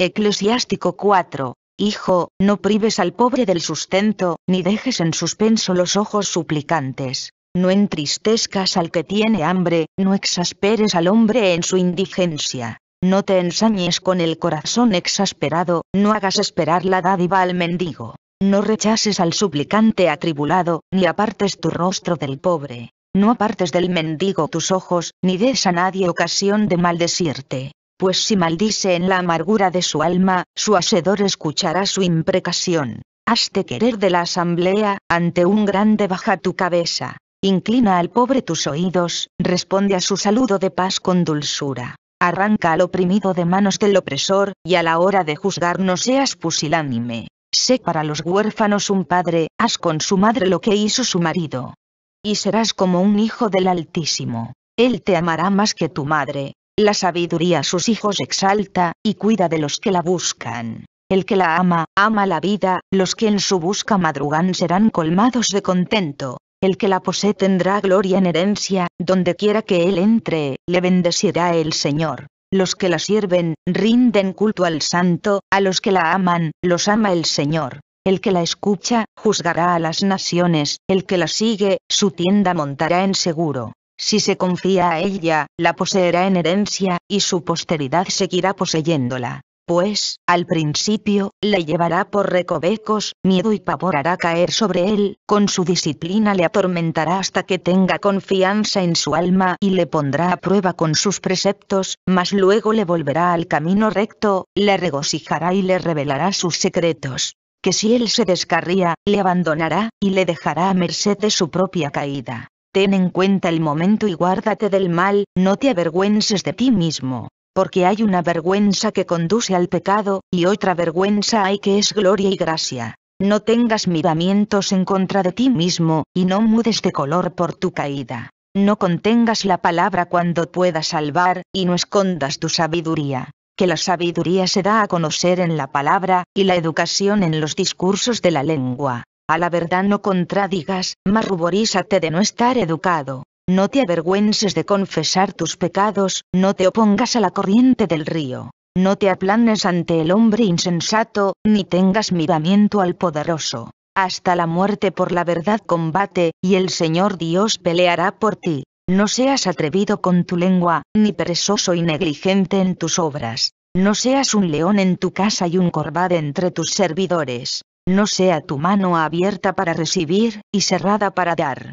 Eclesiástico 4. Hijo, no prives al pobre del sustento, ni dejes en suspenso los ojos suplicantes. No entristezcas al que tiene hambre, no exasperes al hombre en su indigencia. No te ensañes con el corazón exasperado, no hagas esperar la dádiva al mendigo. No rechaces al suplicante atribulado, ni apartes tu rostro del pobre. No apartes del mendigo tus ojos, ni des a nadie ocasión de maldecirte pues si maldice en la amargura de su alma, su hacedor escuchará su imprecación. Hazte querer de la asamblea, ante un grande baja tu cabeza. Inclina al pobre tus oídos, responde a su saludo de paz con dulzura. Arranca al oprimido de manos del opresor, y a la hora de juzgar no seas pusilánime. Sé para los huérfanos un padre, haz con su madre lo que hizo su marido. Y serás como un hijo del Altísimo. Él te amará más que tu madre, la sabiduría a sus hijos exalta, y cuida de los que la buscan. El que la ama, ama la vida, los que en su busca madrugan serán colmados de contento. El que la posee tendrá gloria en herencia, donde quiera que él entre, le bendecirá el Señor. Los que la sirven, rinden culto al Santo, a los que la aman, los ama el Señor. El que la escucha, juzgará a las naciones, el que la sigue, su tienda montará en seguro. Si se confía a ella, la poseerá en herencia, y su posteridad seguirá poseyéndola. Pues, al principio, le llevará por recovecos, miedo y pavor hará caer sobre él, con su disciplina le atormentará hasta que tenga confianza en su alma y le pondrá a prueba con sus preceptos, mas luego le volverá al camino recto, le regocijará y le revelará sus secretos que si él se descarría, le abandonará, y le dejará a merced de su propia caída. Ten en cuenta el momento y guárdate del mal, no te avergüences de ti mismo, porque hay una vergüenza que conduce al pecado, y otra vergüenza hay que es gloria y gracia. No tengas miramientos en contra de ti mismo, y no mudes de color por tu caída. No contengas la palabra cuando puedas salvar, y no escondas tu sabiduría. Que la sabiduría se da a conocer en la palabra, y la educación en los discursos de la lengua. A la verdad no contradigas, mas ruborízate de no estar educado. No te avergüences de confesar tus pecados, no te opongas a la corriente del río. No te aplanes ante el hombre insensato, ni tengas miramiento al poderoso. Hasta la muerte por la verdad combate, y el Señor Dios peleará por ti. No seas atrevido con tu lengua, ni perezoso y negligente en tus obras. No seas un león en tu casa y un corbade entre tus servidores no sea tu mano abierta para recibir, y cerrada para dar.